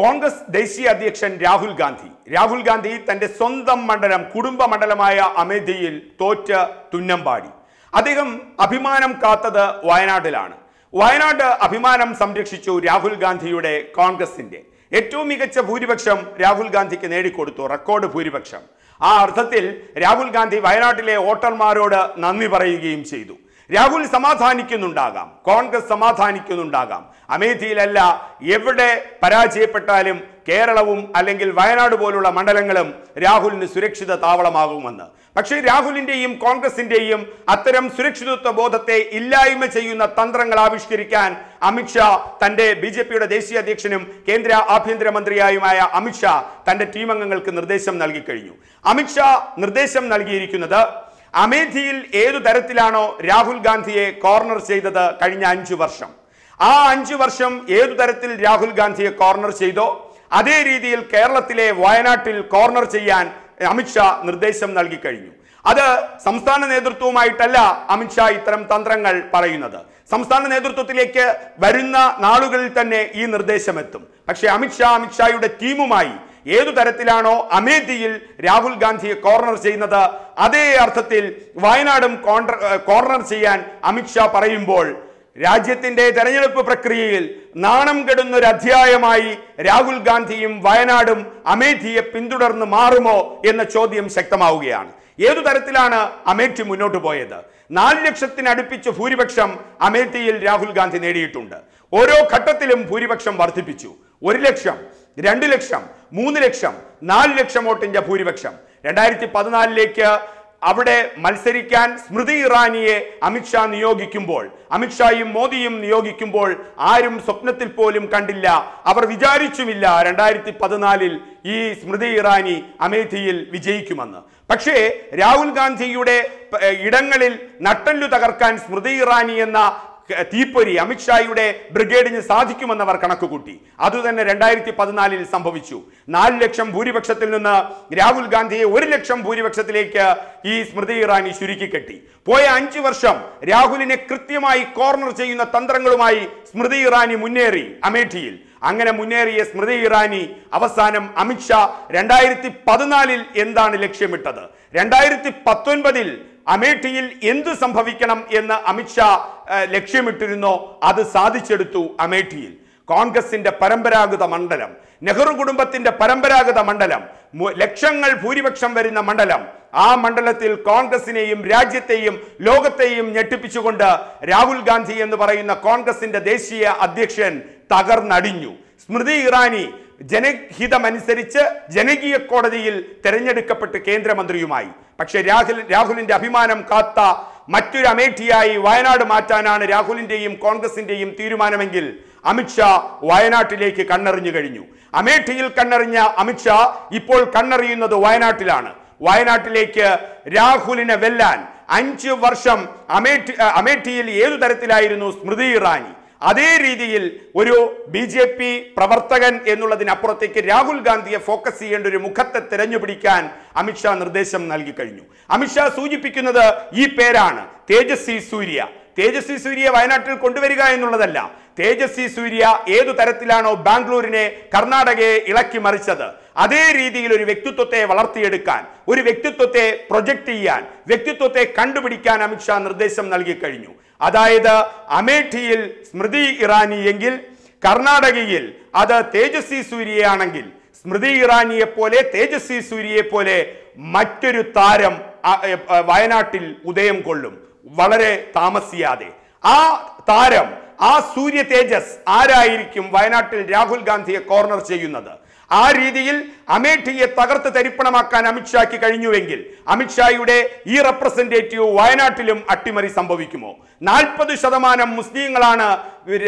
കോൺഗ്രസ് ദേശീയ അധ്യക്ഷൻ രാഹുൽ ഗാന്ധി രാഹുൽ ഗാന്ധി തന്റെ സ്വന്തം മണ്ഡലം കുടുംബ മണ്ഡലമായ അമേധിയിൽ തോറ്റ് തുന്നമ്പാടി അദ്ദേഹം അഭിമാനം കാത്തത് വയനാട്ടിലാണ് വയനാട് അഭിമാനം സംരക്ഷിച്ചു രാഹുൽ ഗാന്ധിയുടെ കോൺഗ്രസിന്റെ ഏറ്റവും മികച്ച ഭൂരിപക്ഷം രാഹുൽ ഗാന്ധിക്ക് നേടിക്കൊടുത്തു റെക്കോർഡ് ഭൂരിപക്ഷം ആ അർത്ഥത്തിൽ രാഹുൽ ഗാന്ധി വയനാട്ടിലെ വോട്ടർമാരോട് നന്ദി പറയുകയും ചെയ്തു രാഹുൽ സമാധാനിക്കുന്നുണ്ടാകാം കോൺഗ്രസ് സമാധാനിക്കുന്നുണ്ടാകാം അമേഠിയിലല്ല എവിടെ പരാജയപ്പെട്ടാലും കേരളവും അല്ലെങ്കിൽ വയനാട് പോലുള്ള മണ്ഡലങ്ങളും രാഹുലിന് സുരക്ഷിത താവളമാകുമെന്ന് പക്ഷേ രാഹുലിൻ്റെയും കോൺഗ്രസിൻ്റെയും അത്തരം സുരക്ഷിതത്വ ബോധത്തെ ഇല്ലായ്മ ചെയ്യുന്ന തന്ത്രങ്ങൾ ആവിഷ്കരിക്കാൻ അമിത്ഷാ തൻ്റെ ബി ജെ പിയുടെ ദേശീയ അധ്യക്ഷനും കേന്ദ്ര ആഭ്യന്തരമന്ത്രിയായുമായ അമിത്ഷാ തൻ്റെ ടീമംഗങ്ങൾക്ക് നിർദ്ദേശം നൽകിക്കഴിഞ്ഞു അമിത്ഷാ നിർദ്ദേശം നൽകിയിരിക്കുന്നത് അമേഠിയിൽ ഏതു തരത്തിലാണോ രാഹുൽ ഗാന്ധിയെ കോർണർ ചെയ്തത് കഴിഞ്ഞ അഞ്ചു വർഷം ആ അഞ്ചു വർഷം ഏതു തരത്തിൽ രാഹുൽ ഗാന്ധിയെ കോർണർ ചെയ്തോ അതേ രീതിയിൽ കേരളത്തിലെ വയനാട്ടിൽ കോർണർ ചെയ്യാൻ അമിത്ഷാ നിർദ്ദേശം നൽകി കഴിഞ്ഞു അത് സംസ്ഥാന നേതൃത്വവുമായിട്ടല്ല അമിത്ഷാ ഇത്തരം തന്ത്രങ്ങൾ പറയുന്നത് സംസ്ഥാന നേതൃത്വത്തിലേക്ക് വരുന്ന നാളുകളിൽ തന്നെ ഈ എത്തും പക്ഷേ അമിത്ഷാ അമിത്ഷായുടെ ടീമുമായി ഏതു തരത്തിലാണോ അമേഠിയിൽ രാഹുൽ ഗാന്ധിയെ കോർണർ ചെയ്യുന്നത് അതേ അർത്ഥത്തിൽ വയനാടും കോർണർ ചെയ്യാൻ അമിത്ഷാ പറയുമ്പോൾ രാജ്യത്തിന്റെ തെരഞ്ഞെടുപ്പ് പ്രക്രിയയിൽ നാണം കെടുന്ന ഒരു അധ്യായമായി രാഹുൽ ഗാന്ധിയും വയനാടും അമേഠിയെ പിന്തുടർന്ന് മാറുമോ എന്ന ചോദ്യം ശക്തമാവുകയാണ് ഏതു തരത്തിലാണ് അമേഠി മുന്നോട്ട് പോയത് നാല് ലക്ഷത്തിനടുപ്പിച്ച് ഭൂരിപക്ഷം അമേഠിയിൽ രാഹുൽ ഗാന്ധി നേടിയിട്ടുണ്ട് ഓരോ ഘട്ടത്തിലും ഭൂരിപക്ഷം വർദ്ധിപ്പിച്ചു ഒരു ലക്ഷം രണ്ട് ലക്ഷം മൂന്ന് ലക്ഷം നാല് ലക്ഷം വോട്ടിന്റെ ഭൂരിപക്ഷം രണ്ടായിരത്തി പതിനാലിലേക്ക് അവിടെ മത്സരിക്കാൻ സ്മൃതി ഇറാനിയെ അമിത്ഷാ നിയോഗിക്കുമ്പോൾ അമിത്ഷായും മോദിയും നിയോഗിക്കുമ്പോൾ ആരും സ്വപ്നത്തിൽ പോലും കണ്ടില്ല അവർ വിചാരിച്ചുമില്ല രണ്ടായിരത്തി പതിനാലിൽ ഈ സ്മൃതി ഇറാനി അമേഠിയിൽ വിജയിക്കുമെന്ന് പക്ഷേ രാഹുൽ ഗാന്ധിയുടെ ഇടങ്ങളിൽ നട്ടല്ലു തകർക്കാൻ സ്മൃതി ഇറാനി എന്ന തീപ്പൊരി അമിത്ഷായുടെ ബ്രിഗേഡിന് സാധിക്കുമെന്നവർ കണക്കുകൂട്ടി അതുതന്നെ രണ്ടായിരത്തി പതിനാലിൽ സംഭവിച്ചു നാല് ലക്ഷം ഭൂരിപക്ഷത്തിൽ നിന്ന് രാഹുൽ ഗാന്ധിയെ ഒരു ലക്ഷം ഭൂരിപക്ഷത്തിലേക്ക് ഈ സ്മൃതി ഇറാനി ചുരുക്കിക്കെട്ടി പോയ അഞ്ച് വർഷം രാഹുലിനെ കൃത്യമായി കോർണർ ചെയ്യുന്ന തന്ത്രങ്ങളുമായി സ്മൃതി ഇറാനി മുന്നേറി അമേഠിയിൽ അങ്ങനെ മുന്നേറിയ സ്മൃതി ഇറാനി അവസാനം അമിത്ഷാ രണ്ടായിരത്തി പതിനാലിൽ എന്താണ് ലക്ഷ്യമിട്ടത് രണ്ടായിരത്തി പത്തൊൻപതിൽ അമേഠിയിൽ എന്ത് സംഭവിക്കണം എന്ന് അമിത്ഷാ ലക്ഷ്യമിട്ടിരുന്നോ അത് സാധിച്ചെടുത്തു അമേഠിയിൽ കോൺഗ്രസിന്റെ പരമ്പരാഗത മണ്ഡലം നെഹ്റു കുടുംബത്തിന്റെ പരമ്പരാഗത മണ്ഡലം ലക്ഷങ്ങൾ ഭൂരിപക്ഷം വരുന്ന മണ്ഡലം ആ മണ്ഡലത്തിൽ കോൺഗ്രസിനെയും രാജ്യത്തെയും ലോകത്തെയും ഞെട്ടിപ്പിച്ചുകൊണ്ട് രാഹുൽ ഗാന്ധി എന്ന് പറയുന്ന കോൺഗ്രസിന്റെ ദേശീയ അധ്യക്ഷൻ തകർന്നടിഞ്ഞു സ്മൃതി ഇറാനി ജനഹിതമനുസരിച്ച് ജനകീയ കോടതിയിൽ തെരഞ്ഞെടുക്കപ്പെട്ട് കേന്ദ്രമന്ത്രിയുമായി പക്ഷേ രാഹുൽ രാഹുലിന്റെ അഭിമാനം കാത്ത മറ്റൊരു അമേഠിയായി വയനാട് മാറ്റാനാണ് രാഹുലിന്റെയും കോൺഗ്രസിന്റെയും തീരുമാനമെങ്കിൽ അമിത്ഷാ വയനാട്ടിലേക്ക് കണ്ണറിഞ്ഞു കഴിഞ്ഞു അമേഠിയിൽ കണ്ണറിഞ്ഞ അമിത്ഷാ ഇപ്പോൾ കണ്ണറിയുന്നത് വയനാട്ടിലാണ് വയനാട്ടിലേക്ക് രാഹുലിനെ വെല്ലാൻ അഞ്ച് വർഷം അമേഠി അമേഠിയിൽ ഏതു തരത്തിലായിരുന്നു സ്മൃതി ഇറാനി അതേ രീതിയിൽ ഒരു ബി ജെ പി പ്രവർത്തകൻ എന്നുള്ളതിനപ്പുറത്തേക്ക് രാഹുൽ ഗാന്ധിയെ ഫോക്കസ് ചെയ്യേണ്ട ഒരു മുഖത്തെ തിരഞ്ഞുപിടിക്കാൻ അമിത്ഷാ നിർദ്ദേശം നൽകി കഴിഞ്ഞു അമിത്ഷാ സൂചിപ്പിക്കുന്നത് ഈ പേരാണ് തേജസ്വി സൂര്യ തേജസ്വി സൂര്യ വയനാട്ടിൽ കൊണ്ടുവരിക എന്നുള്ളതല്ല തേജസ്വി സൂര്യ ഏതു തരത്തിലാണോ ബാംഗ്ലൂരിനെ കർണാടകയെ ഇളക്കി മറിച്ചത് അതേ രീതിയിൽ ഒരു വ്യക്തിത്വത്തെ വളർത്തിയെടുക്കാൻ ഒരു വ്യക്തിത്വത്തെ പ്രൊജക്റ്റ് ചെയ്യാൻ വ്യക്തിത്വത്തെ കണ്ടുപിടിക്കാൻ അമിത്ഷാ നിർദ്ദേശം നൽകി കഴിഞ്ഞു അതായത് അമേഠിയിൽ സ്മൃതി ഇറാനി എങ്കിൽ കർണാടകയിൽ അത് തേജസ്വി സൂര്യയാണെങ്കിൽ സ്മൃതി ഇറാനിയെ പോലെ തേജസ്വി സൂര്യയെ പോലെ മറ്റൊരു താരം വയനാട്ടിൽ ഉദയം കൊള്ളും വളരെ താമസിയാതെ ആ താരം ആ സൂര്യ തേജസ് ആരായിരിക്കും വയനാട്ടിൽ രാഹുൽ ഗാന്ധിയെ കോർണർ ചെയ്യുന്നത് ആ രീതിയിൽ അമേഠിയെ തകർത്ത് തരിപ്പണമാക്കാൻ അമിത്ഷാക്ക് കഴിഞ്ഞുവെങ്കിൽ അമിത്ഷായുടെ ഈ റെപ്രസെൻറ്റേറ്റീവ് വയനാട്ടിലും അട്ടിമറി സംഭവിക്കുമോ നാൽപ്പത് ശതമാനം മുസ്ലിങ്ങളാണ്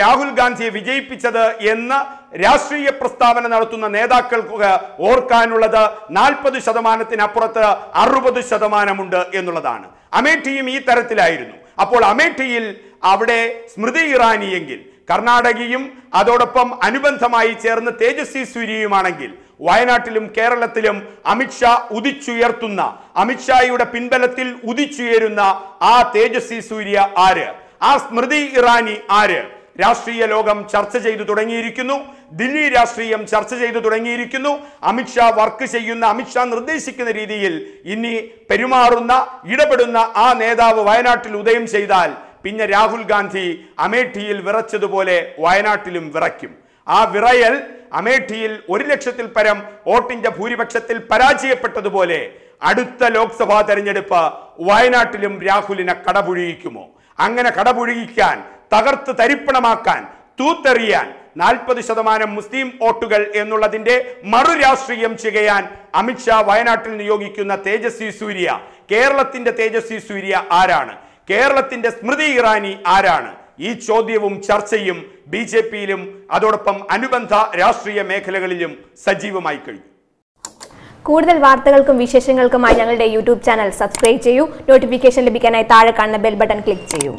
രാഹുൽ ഗാന്ധിയെ വിജയിപ്പിച്ചത് എന്ന് രാഷ്ട്രീയ പ്രസ്താവന നടത്തുന്ന നേതാക്കൾക്ക് ഓർക്കാനുള്ളത് നാൽപ്പത് ശതമാനത്തിനപ്പുറത്ത് അറുപത് ശതമാനമുണ്ട് എന്നുള്ളതാണ് അമേഠിയും ഈ തരത്തിലായിരുന്നു അപ്പോൾ അമേഠിയിൽ അവിടെ സ്മൃതി ഇറാനിയെങ്കിൽ കർണാടകയും അതോടൊപ്പം അനുബന്ധമായി ചേർന്ന് തേജസ്വി സൂര്യയുമാണെങ്കിൽ വയനാട്ടിലും കേരളത്തിലും അമിത്ഷാ ഉദിച്ചുയർത്തുന്ന അമിത്ഷായുടെ പിൻബലത്തിൽ ഉദിച്ചുയരുന്ന ആ തേജസ്വി സൂര്യ ആര് ആ സ്മൃതി ഇറാനി ആര് രാഷ്ട്രീയ ലോകം ചർച്ച ചെയ്തു തുടങ്ങിയിരിക്കുന്നു ദില്ലി രാഷ്ട്രീയം ചർച്ച ചെയ്തു തുടങ്ങിയിരിക്കുന്നു അമിത്ഷാ വർക്ക് ചെയ്യുന്ന അമിത്ഷാ നിർദ്ദേശിക്കുന്ന രീതിയിൽ ഇനി പെരുമാറുന്ന ഇടപെടുന്ന ആ നേതാവ് വയനാട്ടിൽ ഉദയം ചെയ്താൽ പിന്നെ രാഹുൽ ഗാന്ധി അമേഠിയിൽ വിറച്ചതുപോലെ വയനാട്ടിലും വിറയ്ക്കും ആ വിറയൽ അമേഠിയിൽ ഒരു ലക്ഷത്തിൽ പരം വോട്ടിന്റെ ഭൂരിപക്ഷത്തിൽ പരാജയപ്പെട്ടതുപോലെ അടുത്ത ലോക്സഭാ തെരഞ്ഞെടുപ്പ് വയനാട്ടിലും രാഹുലിനെ കടപുഴുകിക്കുമോ അങ്ങനെ കടപുഴുകിക്കാൻ തകർത്ത് തരിപ്പണമാക്കാൻ തൂത്തെറിയാൻ നാൽപ്പത് ശതമാനം മുസ്ലിം വോട്ടുകൾ എന്നുള്ളതിന്റെ മറു രാഷ്ട്രീയം ചെയ്യാൻ അമിത്ഷാ വയനാട്ടിൽ നിയോഗിക്കുന്ന തേജസ്വി സൂര്യ കേരളത്തിന്റെ തേജസ്വി സൂര്യ ആരാണ് കേരളത്തിന്റെ സ്മൃതി ഇറാനി ആരാണ് ഈ ചോദ്യവും ചർച്ചയും ബി ജെ പിയിലും അതോടൊപ്പം അനുബന്ധ രാഷ്ട്രീയ മേഖലകളിലും സജീവമായി കഴിഞ്ഞു കൂടുതൽ വാർത്തകൾക്കും വിശേഷങ്ങൾക്കുമായി ഞങ്ങളുടെ യൂട്യൂബ് ചാനൽ സബ്സ്ക്രൈബ് ചെയ്യൂ നോട്ടിഫിക്കേഷൻ ലഭിക്കാനായി താഴെ കാണുന്ന ബെൽ ബട്ടൺ ക്ലിക്ക് ചെയ്യൂ